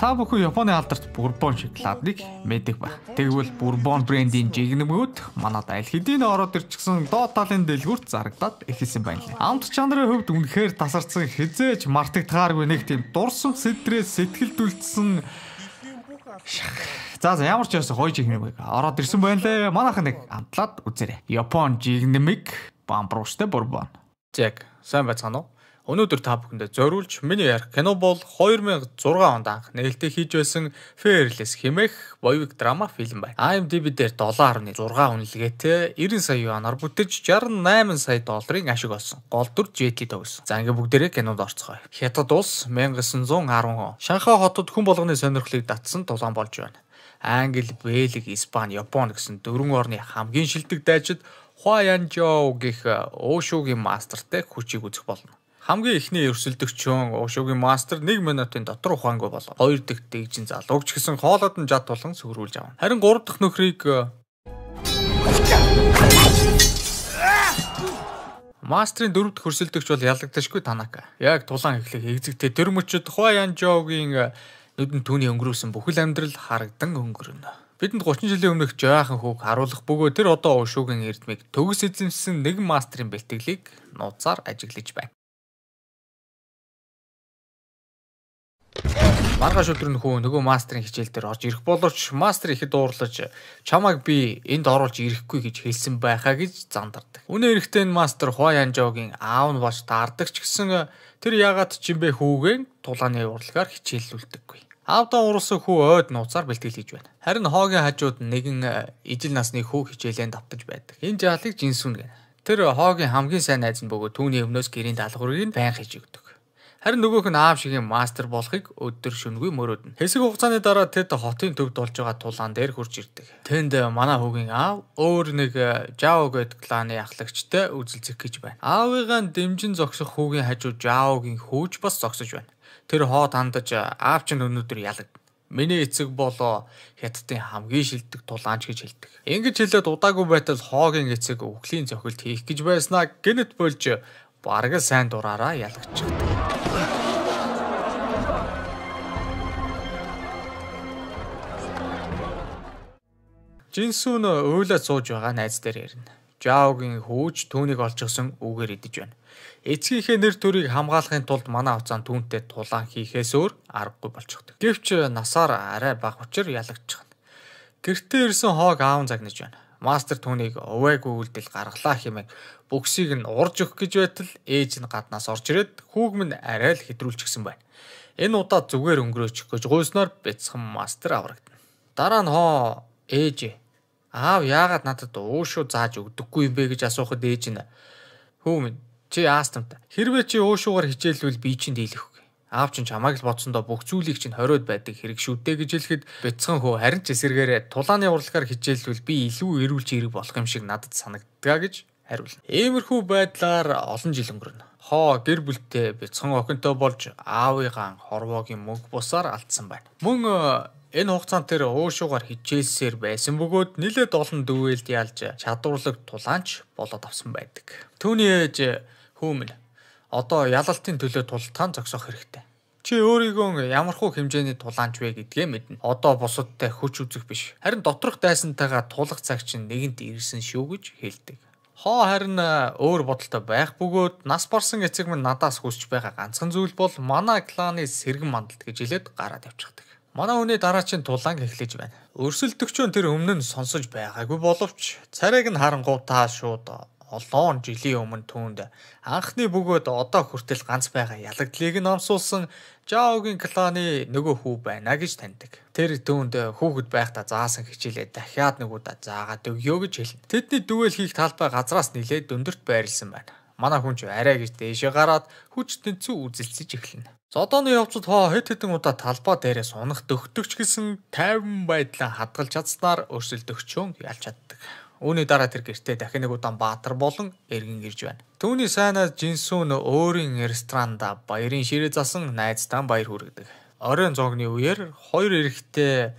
Та бүхэн Японы алдарт Бурбон шоколадыг мэддэг ба. Тэгвэл Бурбон брендийн жигнэмгүүд манад аль хэдийн ороод ирчихсэн доод талын дэлгүүрт зарагдаад эхэлсэн байна лээ. Амт чанарын хувьд үнэхээр тасарсан хизээж мартагдгааргүй нэг тийм дурсам сэтрээс сэтгэлд үлдсэн За за ямар ч байсан гоё жигнэмэг ороод ирсэн байна лээ. Манайхан нэг амтлаад үзээрэй. Япон жигнэмэг бамбрууштай Бурбон. Зэг сайн байцгаана уу? Өнөөдөр та бүхэндээ зориулж миний ярих кино бол 2006 онд анх нээлттэй хийж байсан Fearless хэмээх боевик драма фильм байна. IMDb дээр 7.6 үнэлгээтэй 90 сая юанаар бүтэж 68 сая долларын ашиг олсон. Гол дүр JT төгсөн. За ингээ бүгдээрээ кинонд орцгоё. Хятад улс 1910 он. Шанхай хотод хүн болгоны сонирхлыг татсан тулаан болж байна. Англи, Бэлэг, Испани, Япон гэсэн дөрвөн орны хамгийн шилдэг дайчид Хуаянжоу гэх Ошуугийн мастертай хүчийг үзэх болно хамгийн эхний өрсөлдөгчөн Ошогийн мастер 1 минутын дотор ухаангүй болго. Хоёр дахь дэгжин залуугч гэсэн хоолойд нь жад тулан сүрүүлж авна. Харин гурав дахь нөхрийг Мастрын э, дөрөв дэх хөрсөлдөгч бол ялагдашгүй Танака. Яг тулаан эхлэх хэвзэгтэй тэр мөчөд Хуа Янжогийн э, нүдэн түүний өнгөрүүлсэн бүхэл амьдрал харагдан өнгөрөнө. Бидэнд 30 жилийн өмнөх жаахан хүүг харуулах бөгөөд тэр одоо уушуугийн эрдмийг төгс эзэмсэн нэг мастрын бэлтгэлийг нууцаар ажиглаж байна. Маргааш өдөр нөхөө нөгөө мастерын хичээл дээр орж ирэх боловч мастер ихэд уурлаж чамайг би энд оруулж ирэхгүй гэж хэлсэн байхаа гэж зандардаг. Үнэ эрэхтэй энэ мастер Хуай Анжогийн аав нь болж даардаг ч гэсэн тэр ягаад ч юм бэ хүүгээ тулааны урлагаар хичээллүүлдэггүй. Аавдаа урсан хүү ойд нууцаар бэлтгэл хийж байна. Харин Хоогийн хажууд нэгэн э, ижил насны хүү хичээлэн давтаж байдаг. Энэ жаалыг жинсүн гэнэ. Тэр Хоогийн хамгийн сайн найз нь бөгөөд түүний өмнөөс гэрийн даалгаврыг нь байн хийж өгдөг. Харин нөгөөх нь аав шиг юм мастер болохыг өдөр шөнөгүй мөрөөднө. Хэсэг хугацааны дараа тэд хотын төвд олж байгаа тулаан дээр хурж ирдэг. Тэнд э, манай хүүгийн аав өөр нэг Жао э, гэдэг кланы ахлагчтай үзэлцэх гэж байна. Аавыгаа дэмжин зогсох хүүгийн хажуу Жаогийн хүүж бас зогсож байна. Тэр хоод хандаж э, аав чинь өнөөдөр ялаг Миний эцэг болоо хятадын хамгийн шилдэг тулаанч гэж хэлдэг. Ингэж хэлээд удаагүй байтал хоогийн эцэг өвглийн цохилт хийх гэж байснаа гинэт болж бараг сайн дураараа ялгчихдаг. Жинсүн уйлаа сууж байгаа найз дээр ярина. Жаогийн хөөж түүнийг олжгсон үгээр идэж байна. Эцгийнхээ нэр төрийг хамгаалахын тулд манай авцаан түүнтэй тулаан хийхээс өөр аргагүй болчихдог. Гэвч насаар арай бага учир ялагдчихна. Гэртээ ирсэн хоог аавн загнаж байна. Мастер түүнийг увайгүй үйлдэл гаргалаа хэмээн бөксийг нь урж өгөх гэж байтал ээж нь гаднаас орж ирээд хүүг минь арай л хэтрүүлчихсэн байна. Энэ удаа зүгээр өнгөрөөчих гэж гуйснаар бяцхан мастер аврагдана. Дараа нь хоо ээж аав яагаад надад өөшөө зааж өгдөггүй юм бэ гэж асуухад ээж нь Хүү минь чи аастамтай. Хэрвээ чи өөшөөгээр хичээлвэл би чинь дийлэхгүй. Аав чинь чамайг л бодсондоо бүх зүйлийг чинь хориод байдаг хэрэг шүү дээ гэж хэлэхэд бяцхан хөө харин ч эсэргээрээ тулааны урлагаар хичээлвэл би илүү эрүүл чирэг болох юм шиг надад санагддаг гэж хариулна. Иймэрхүү байдлаар олон жил өнгөрнө хоо гэр бүлтэй бяцхан охинтой болж аавыгаа хорвоогийн мөнгө бусаар алдсан байна. Мөн э, энэ хугацаанд тэр уушуугаар хичээлсээр байсан бөгөөд нэлээд олон дүвэлд ялж чадварлаг тулаанч болоод авсан байдаг. Төвний ээж э, Хүмэн одоо ялалтын төлөө тултаан зогсоох хэрэгтэй. Чи өөрийгөө ямар хуу хэмжээний тулаанч вэ гэдгээ мэднэ. Одоо бусадтай хүч үзэх биш. Харин доторх дайсантайгаа тулах цаг чинь нэгэнт ирсэн шүү гэж хэлдэг. Хоо харин э, өөр бодолтой байх бөгөөд нас барсан эцэг минь надаас хүсж байгаа ганцхан зүйл бол манай кланы сэргэн мандалт гэж хэлээд гараад явчихдаг. Манай хүний дараачийн тулаан эхлэж байна. Өрсөлдөгчөн тэр өмнө нь сонсож байгаагүй боловч царайг нь харангуйтаа шууд олон жилийн өмнө түүнд анхны бөгөөд одоо хүртэл ганц байгаа ялагдлыг нь омсуулсан Жаогийн кланы нөгөө хүү байна гэж таньдаг. Тэр түүнд хүүхэд байхдаа заасан хичээлээ дахиад нөгөөдөө заагаад өгөө гэж хэлнэ. Тэдний дүэл хийх талбай газраас нилээд дүндэрт байрлсан байна. Манай хүн ч арай гэж дээшээ гараад хүч тэнцүү үзэлцэж эхэлнэ. Зодооны явцад хоо хэд хэдэн удаа талбай дээрээ сунах дөхтөгч гэсэн тайван байдлаа хадгалж чадсанаар өрсөлдөгчөөн ялч чаддаг. Үүний дараа тэр гэртээ дахин нэг удаан Баатар болон эргэн ирж байна. Түүний сайнаас Жинсүүн өөрийн ресторанда баярын ширээ засан найзтай баяр хүргэдэг. Оройн зоогны үеэр хоёр эрэгтэй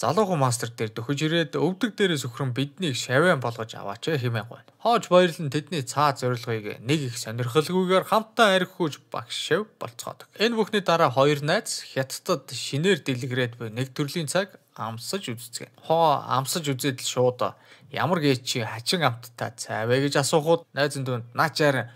залуухан мастер дээр дөхөж ирээд өвдөг дээрээс өхрөн биднийг шавьяан болгож аваач э, хэмээн гуйна. Хоож баярлан тэдний цаа зорилгыг нэг их сонирхолгүйгээр хамтдаа арх хөөж багшав болцоодог. Энэ бүхний дараа хоёр найз хятадд шинээр дэлгэрээд буй нэг төрлийн цаг амсаж үзцгээе. Хоо амсаж үзээд л шууд ямар гээ чи хачин амттай цайвэ гэж асуухад найз энэ наачаар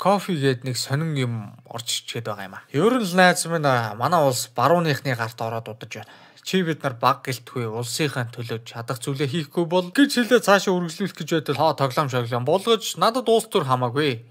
кофе гээд нэг сонин юм орж ичгээд байгаа юм а. Ер нь найз минь манай улс барууныхны гарт ороод удаж байна. Чи бид нар баг гэлтгүй улсынхаа төлөө чадах зүйлээ хийхгүй бол гэж хэлээ цаашаа үргэлжлүүлэх гэж байтал хоо тоглоом шоглоом болгож надад уус төр хамаагүй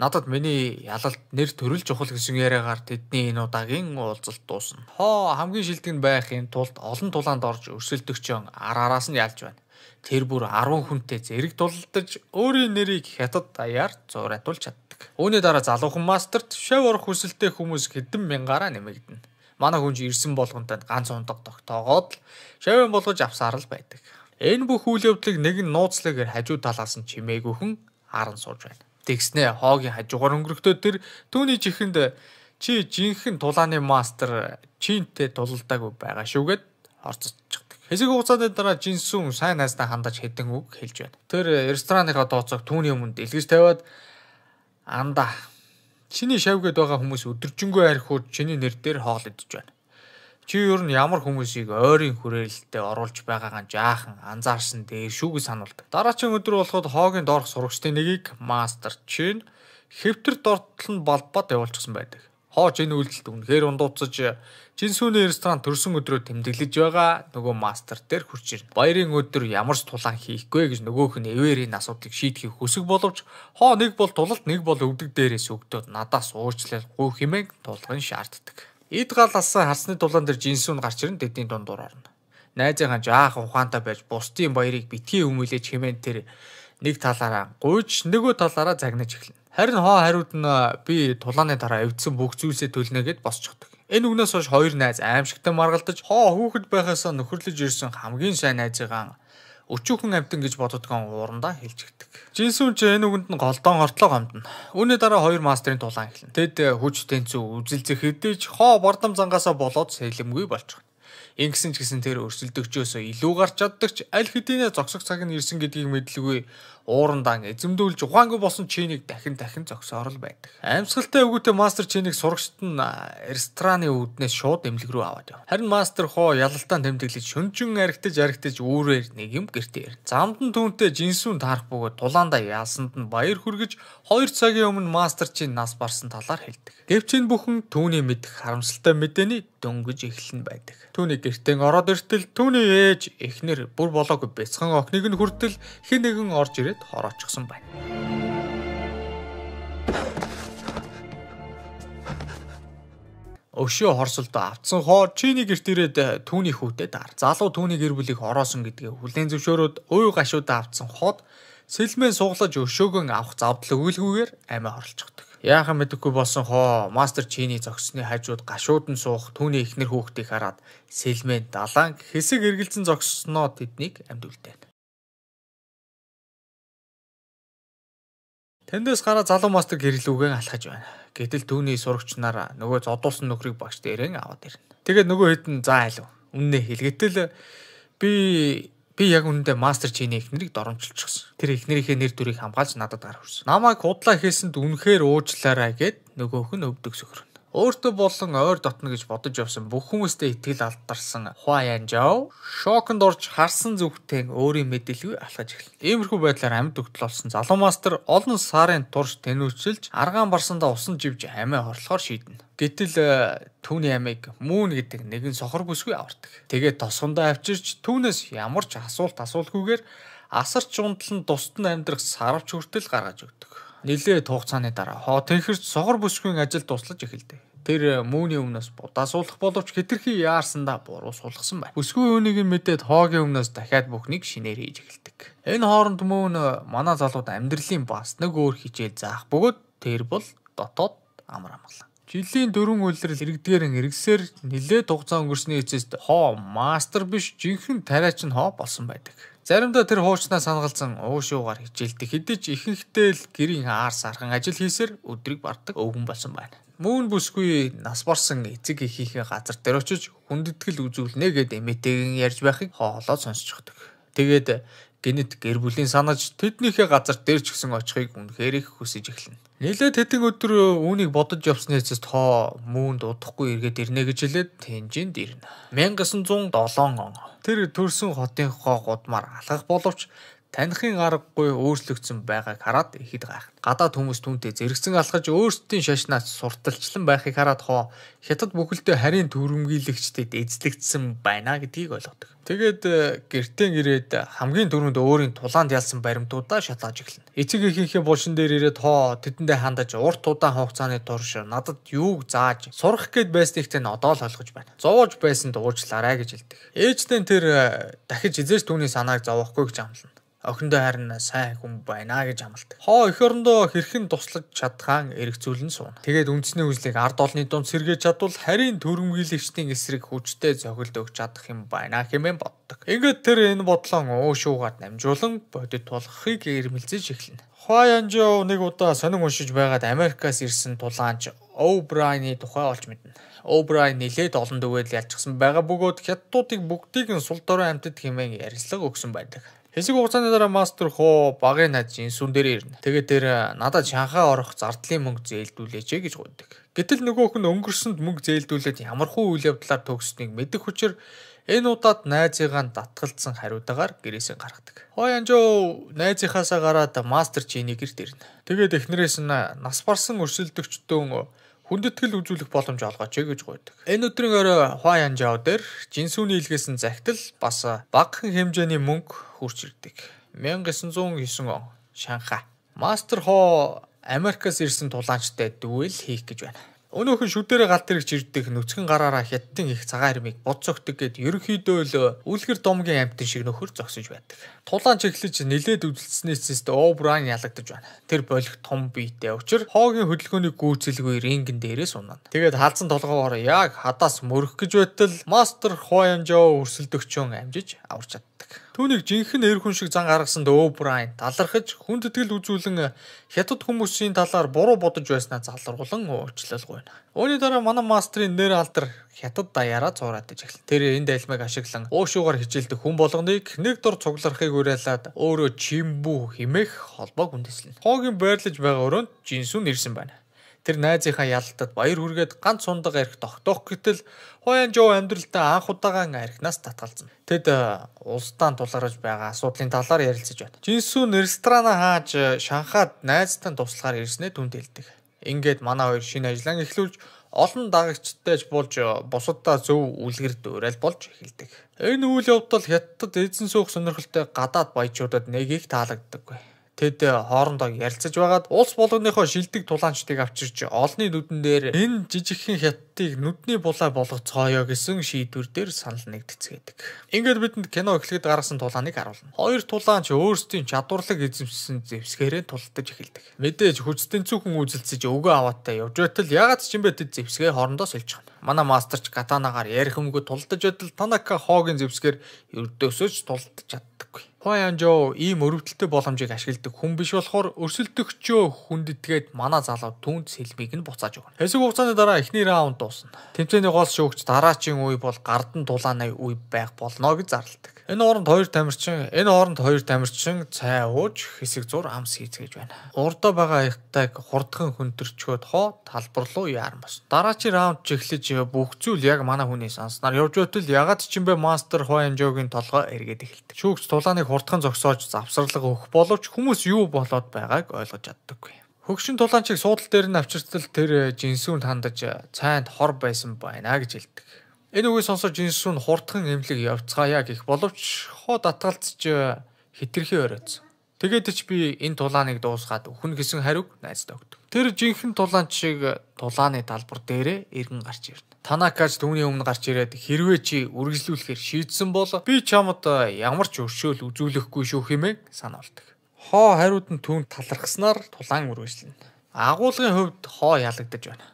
Надад миний ялалт нэр төрөл чухал гэсэн яриагаар тэдний энэ удаагийн уулзалт дуусна. Хоо хамгийн шилдэг нь байхын тулд олон тулаанд орж өрсөлдөгчөн ар араас нь ялж байна. Тэр бүр 10 хүнтэй зэрэг тулдаж өөрийн нэрийг хятад даяар зураатуулж чаддаг. Үүний дараа залуухан мастерт шав орох хүсэлтэй хүмүүс хэдэн мянгаараа нэмэгдэнэ. Манай хүнж ирсэн болгонтой ганц ундаг тогтоогоод шавын болгож авсаар л байдаг. Энэ бүх үйл явдлыг нэгэн нууцлагаар хажуу талаас нь чимээгүйхэн харан сууж байна тэгснэ хоогийн хажуугаар өнгөрөхдөө тэр түүний жихэнд чи жинхэнэ тулааны мастер чинтэй тулалдаагүй байгаа шүүгээд орцоцчих. Хэсэг хугацааны дараа Жинсүн сайн найзнаа хандаж хэдэн үг хэлж байна. Тэр рестораныхаа дооцоог түүний өмнө дэлгэж тавиад андаа. Чиний шавгээд байгаа хүмүүс өдөржингөө архиуд чиний нэр дээр хоол идэж байна. Чи ер нь ямар хүмүүсийг ойрын хүрээлэлтэд оруулж байгаагаа жаахан анзаарсан дээр шүүгээ сануулдаг. Дараагийн өдөр болоход Хоогийн доорх сурагчдын нэгийг мастер Чин хэвтэр дортол нь балбад явуулчихсан байдаг. Хооч энэ үйлдэлд үнэхээр ундууцаж Жинсүүний ресторан төрсөн өдрөө тэмдэглэж байгаа нөгөө мастер дээр хурж ирнэ. Баярын өдөр ямар ч тулаан хийхгүй гэж нөгөөх нь эвэр энэ асуудлыг шийдэхийг хүсэг боловч хоо нэг бол тулалт нэг бол өвдөг дээрээс өгдөөд надаас уучлал гуй хэмээн тулгын шаарддаг. Ид гал алсан харсны дулаан дээр жинсүүн гарч ирэн дэдний дундуур орно. Найзынхаа жаахан ухаантай байж бусдын баярыг битгий өмүүлж хэмээн тэр нэг талаараа гуйж нөгөө талаараа загнаж эхэлнэ. Харин хоо хариуд нь би тулааны дараа эвдсэн бүх зүйлсээ төлнө гэд босчгодог. Энэ үгнээс хойш хоёр найз аимшигтай маргалдаж хоо хүүхэд байхаас нөхөрлөж ирсэн хамгийн сайн найзыгаа өчүүхэн амтан гэж боддгоон уурандаа хилчигдэг. Жинсүн ч энэ үгэнд нь голдоон ортлоо гомдно. Үүний дараа хоёр мастерын тулаан эхэлнэ. Тэд э, хүч тэнцүү үзэлцэх хэдэж хоо бордом зангаасаа болоод сэлэмгүй болчихно. Ингэсэн ч гэсэн тэр өрсөлдөгчөөсөө илүү гарч чаддаг ч аль хэдийнэ зогсох цаг нь ирсэн гэдгийг мэдлгүй уурандаа ингэ эзэмдүүлж ухаангүй болсон чинийг дахин дахин зогсоорол байдаг. Аимсгалтай өвгөтэй мастер чинийг сурагчд нь рестораны үүднээс шууд эмнэлэг рүү аваад яв. Харин мастер хоо ялалтаан тэмдэглэж шүнжин аригтаж аригтаж үүрээр нэг юм гэртээ ирнэ. Замд нь түүнтэй жинсүүн таарах бөгөөд тулаандаа яалсанд нь баяр хүргэж 2 цагийн өмнө мастер чинь нас барсан талаар хэлдэг. Гэвч энэ бүхэн түүний мэдх харамсалтай мэдээний дөнгөж эхлэн байдаг. Түүний гэртэн ороод иртэл түүний ээж эхнэр бүр болоогүй бяцхан охиныг нь хүртэл хэн нэгэн орж ирээд ирээд хороочсон байна. Өшөө хорсолд автсан хоор чиний герт ирээд э, түүний хөвдөд ар. Залуу түүний гэр бүлийг хороосон гэдгээ хүлээн зөвшөөрөөд уу гашуудаа автсан хоод сэлмэн суглаж өшөөгөн авах завдал өгүүлгүйгээр амиа хорлцогддог. Яахан мэдэхгүй болсон хоо мастер чиний зогсны хажууд гашууд нь суух түүний ихнэр хүүхдийг хараад сэлмэн далаан хэсэг эргэлзэн зогссноо тэднийг амьд үлдээв. Тэндээс гараа залуу мастер гэрэлүүгээ алхаж байна. Гэтэл түүний сурагч нар нөгөө зодуулсан нөхрийг багш дээрэн аваад ирнэ. Тэгээд нөгөө хэдэн заа илүү. Үннээ хэлгэтэл э, би би яг үнэндээ мастер чиний эхнэрийг доромжилчихсан. Тэр эхнэрийнхээ нэр дүрийг хамгаалж надад гар хүрсэн. Намайг худлаа хийсэнд үнэхээр уучлаарай гэд нөгөөх нь өвдөг сөхөр. Өөртөө болон ойр дотно гэж бодож явсан бүх хүмүүстээ итгэл алдарсан Хуа Янжав шоконд орж харсан зүгтээ өөрийн мэдээлгүй алхаж эхэлнэ. Иймэрхүү байдлаар амьд өгдөл болсон залуу мастер олон сарын турш тэнүүчилж аргаан барсандаа усан живж амиа хорлохоор шийднэ. Гэтэл э, түүний амийг мүүн гэдэг нэгэн сохор бүсгүй авардаг. Тэгээд тосгондоо авчирч түүнээс ямар ч асуулт асуулгүйгээр асарч ундлан тусад нь амьдрах сарвч хүртэл гаргаж өгдөг нэлээд хугацааны дараа хоо тэрхэрч согор бүсгүйн ажил дуслаж эхэлдэг. Тэр э, мууны өмнөөс будаа суулгах боловч хитрхи яарсандаа буруу суулгасан байна. Бүсгүй үнийг нь мэдээд хоогийн өмнөөс дахиад бүхнийг шинээр хийж эхэлдэг. Энэ хооронд мөн э, манай залууд амьдралын бас нэг өөр хичээл заах бөгөөд тэр бол дотоод амар амгалан. Жилийн дөрөн үйлрэл иргэдгээрэн иргэсээр нэлээд хугацаа өнгөрсний эцэст хоо мастер биш жинхэнэ тариачин хоо болсон байдаг. Заримдаа тэр хуучнаа сангалзан уушуугаар хичээлдэг хэдиж ихэнхдээ л гэрийн аар сархан ажил хийсээр өдрийг бардаг өвгөн болсон байна. Мөн бүсгүй нас барсан эцэг эхийнхээ газар дээр очиж хүндэтгэл үзүүлнэ гэд эмээтэйгэн ярьж байхыг хоолоо сонсчихдог. Тэгээд гинэт гэр бүлийн санаж тэднийхээ газар дээр ч гэсэн очихыг үнэхээр их хүсэж эхэлнэ. Нилээд хэдэн өдөр үүнийг бодож явсны эцэс тоо муунд удахгүй иргэд ирнэ гэж хэлээд Тэнжинд ирнэ. 1907 он. Тэр төрсэн хотынхоо гудмаар алхах боловч Танихын аргагүй өөрчлөгдсөн байгааг хараад ихэд гайхна. Гадаад хүмүүс түүнтэй зэрэгцэн алхаж өөрсдийн шашнаас сурталчлан байхыг хараад хоо хятад бүхэлдээ харийн төрөмгийлэгчдэд эзлэгдсэн байна гэдгийг ойлгодог. Тэгээд э, гертэн ирээд хамгийн түрүүнд өөрийн тулаанд ялсан баримтуудаа шатлаж эхэлнэ. Эцэг эхийнхээ булшин дээр ирээд хоо тэдэндээ хандаж урт удаан хугацааны турш надад юуг зааж сурах гээд байсныг тань одоо л ойлгож байна. Зовоож байсан дуурчлаарай гэж хэлдэг. Ээжтэй тэр э, дахиж эзэж түүний санааг зовоохгүй гэж амлана охиндоо харин сайн хүн байна гэж амлалт. Хоо эх орондоо хэрхэн туслаж чадхаан эргэцүүлэн сууна. Тэгээд үндэсний үзлийг ард олны дунд сэргээж чадвал харийн төрөмгийлэгчдийн эсрэг хүчтэй зохилд өгч чадах юм байна хэмээн боддог. Ингээд тэр энэ бодлон уушуугаад намжуулан бодит тулахыг ирмэлзэж эхэлнэ. Хуаянжо нэг удаа сонин уншиж байгаад Америкаас ирсэн тулаанч О'Брайны тухай олж мэднэ. О'Брайен нилээд олон дүгээл ялчсан байгаа бөгөөд хятадуудыг бүгдийг нь сул дорой амтд хэмээн ярилцлага өгсөн байдаг. Хэсэг хугацааны дараа мастер хоо багын хажийн сүн дээр ирнэ. Тэгээд тэр э, надад Шанхай орох зардлын мөнгө зээлдүүлээч гэж гуйдаг. Гэтэл нөгөөх нь өнгөрсөнд мөнгө зээлдүүлээд ямархуу үйл явдлаар төгснгийг мэдэх хүчээр Энэ удаад найзыгаа татгалцсан хариудагаар гэрээсээ гаргадаг. Хой анжоо найзынхаасаа гараад мастер чиний гэрт ирнэ. Тэгээд эхнэрээс нь нас барсан өрсөлдөгчтөн хүндэтгэл үзүүлэх боломж олгооч гэж гуйдаг. Энэ өдрийн өрөө хой анжоо дээр жинсүүний илгээсэн захидал бас багахан хэмжээний мөнгө хурж ирдэг. 1909 он Шанхай. Мастер Хо Америкаас ирсэн тулаанчтай дүэл хийх гэж байна. Өнөөхөн шүдэрэ гал тэрэгч ирдэг нүцгэн гараараа хятадын их цагаан ирмийг бод цогтөг гэд ерөнхийдөө л үлгэр домгийн амтын шиг нөхөр зогсож байдаг. Тулаанч эхлэж нилээд үдэлцснээс зэст О'Брайен ялагдаж байна. Тэр болох том биетэй учир Хогийн хөдөлгөөний гүйцэлгүй ринген дээрээ сунана. Тэгээд хаалцсан толгоогоор яг хадаас мөрөх гэж байтал Мастер Хоянжоо өрсөлдөгчөн амжиж аварч чад гаргадаг. Түүнийг жинхэнэ эр хүн шиг зан гаргасан Дөбрайн талархаж хүнд итгэл үзүүлэн хятад хүмүүсийн талаар буруу бодож байснаа залруулан уучлал гуйна. Үүний дараа манай мастрын нэр алдар хятад даяараа цуураад ижэглэн. Тэр энэ дайлмыг ашиглан уушуугаар хичээлдэг хүн болгоныг нэг дор цугларахыг уриалаад өөрөө чимбүү химэх холбоог үндэслэнэ. Хогийн байрлаж байгаа өрөөнд Жинсүн ирсэн байна. Тэр найзынхаа ялалтад баяр хүргээд ганц сундаг арх тогтоох гэтэл Хуанжоу амьдралтаа анх удагаан архинаас татгалзна. Тэд э, улсдаан тулгарж байгаа асуудлын талаар ярилцаж байна. Жинсүү Нэрстрана хааж э, Шанхад найзтай туслахаар ирснээ түнд хэлдэг. Ингээд манай хоёр шинэ ажиллагаа эхлүүлж олон дагагчтайж болж э, бусадаа зөв үлгэр дуурайл болж эхэлдэг. Энэ үйл явдал хятадд эзэн суух сонирхолтой гадаад баячуудад нэг их таалагддаггүй. Тэд э, хоорондоо ярилцаж байгаад улс болгоныхоо шилдэг тулаанчдыг авчирч олонний нүдэн дээр энэ жижигхэн хятадыг нүдний булаа болгоцгоё гэсэн шийдвэр дээр санал нэгдэцгээдэг. Ингээд бидэнд кино эхлэхэд гаргасан тулааныг харуулна. Хоёр тулаанч өөрсдийн чадварлаг эзэмшсэн зэвсгээрээ тулдаж эхэлдэг. Мэдээж хүчтэн цөөхөн үйлсэлж өгөө аваатаа явж байтал ягаад ч юм бэ тэд зэвсгээ хоорондоо сэлжчихна. Манай мастерч катанагаар ярих өмгө тулдаж байтал Танака Хогийн зэвсгээр өрдөөсөж тулдаж чад Хуан Янжо ийм өрөвдөлтөй боломжийг ашигладаг хүн биш болохоор өрсөлдөгчөө хүндэтгээд манай залуу түнд сэлмийг нь буцааж өгнө. Хэсэг хугацааны дараа эхний раунд дуусна. Тэмцээний гол шүүгч дараачийн үе бол гардан дулаанай үе байх болно гэж зарладаг. Энэ хооронд хоёр тамирчин, энэ хооронд хоёр тамирчин цай ууж хэсэг зур амс хийцгээж байна. Урдаа байгаа аягтайг хурдхан хөнтөрчгөөд хоо талбар руу яарн бос. Дараачийн раунд ч эхлэж бүх зүйл яг манай хүний санснаар явж өтөл ягаад ч юм бэ мастер хоо хэмжээгийн толгой эргээд эхэлдэг. Шүүгч тулааныг хурдхан зогсоож завсарлага өгөх боловч хүмүүс юу болоод байгааг ойлгож чаддаггүй. Хөгшин тулаанчийг суудл дээр нь авчиртал тэр жинсүүнд хандаж цайнд хор байсан байна гэж хэлдэг. Энэ үгийг сонсож Инсүн хурдхан эмнэлэг явцгаая гэх боловч хоо татгалцж хитрхи өрөөц. Тэгээд ч би энэ тулааныг дуусгаад өхнө гэсэн хариуг найздаа өгдөг. Тэр жинхэнэ тулаан шиг тулааны талбар дээрээ эргэн гарч ирнэ. Танакач түүний өмнө гарч ирээд хэрвээ чи үргэлжлүүлэхээр шийдсэн бол би чамд ямар ч өршөөл үзүүлэхгүй шүү хэмээн сануулдаг. Хоо хариуд нь түүнд талархснаар тулаан үргэлжлэнэ. Агуулгын хувьд хоо ялагдаж байна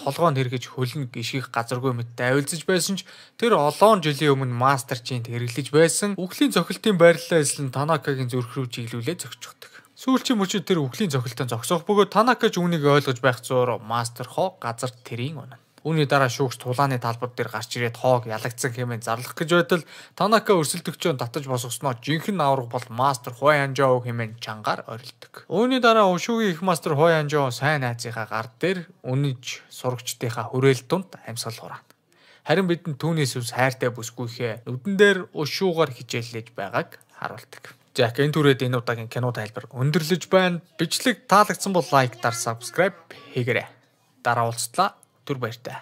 толгойн хэрэгж хөлнө гიშгэх газаргүй мэт давилзаж байсан ч тэр олон жилийн өмнө мастер чинд хэрэглэж байсан үхлийн цохилтын байрлалаа эзлэн Танакагийн зүрх рүү чиглүүлээд зогчгодог. Сүүлчийн мөчид тэр үхлийн цохилтон зогсоох бөгөөд Танакач үүнийг ойлгож байх зуур мастер хо газар тэрийн унана. Үүний дараа шүүгч тулааны талбар дээр гарч ирээд хоог ялагдсан хэмээн зарлах гэж байтал Танака өрсөлдөгчөө татаж босгосноо жинхэнэ авраг бол мастер Хуай Ханжоо хэмээн чангаар орилдог. Үүний дараа Ушуугийн их мастер Хуай Ханжоо сайн найзынхаа гар дээр үнэж сурагчдынхаа хүрээл дунд амьсгал хураана. Харин бидэнд түүнээс ус хайртай бүсгүйхээ нүдэн дээр Ушуугаар хичээллэж байгааг харуулдаг. Жак энэ түрээд энэ удаагийн кино тайлбар өндөрлөж байна. Бичлэг таалагдсан бол лайк, дар, subscribe хийгээрэй. Дараа уулзлаа. Түр баяртай.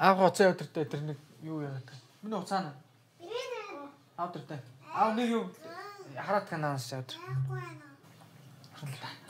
Аа гоцоо өдөртэй тэр нэг юу яагаад вэ? Миний уцаана. Аа өдөртэй. Аа нэг юу хараад канаас өдөр. Хараад.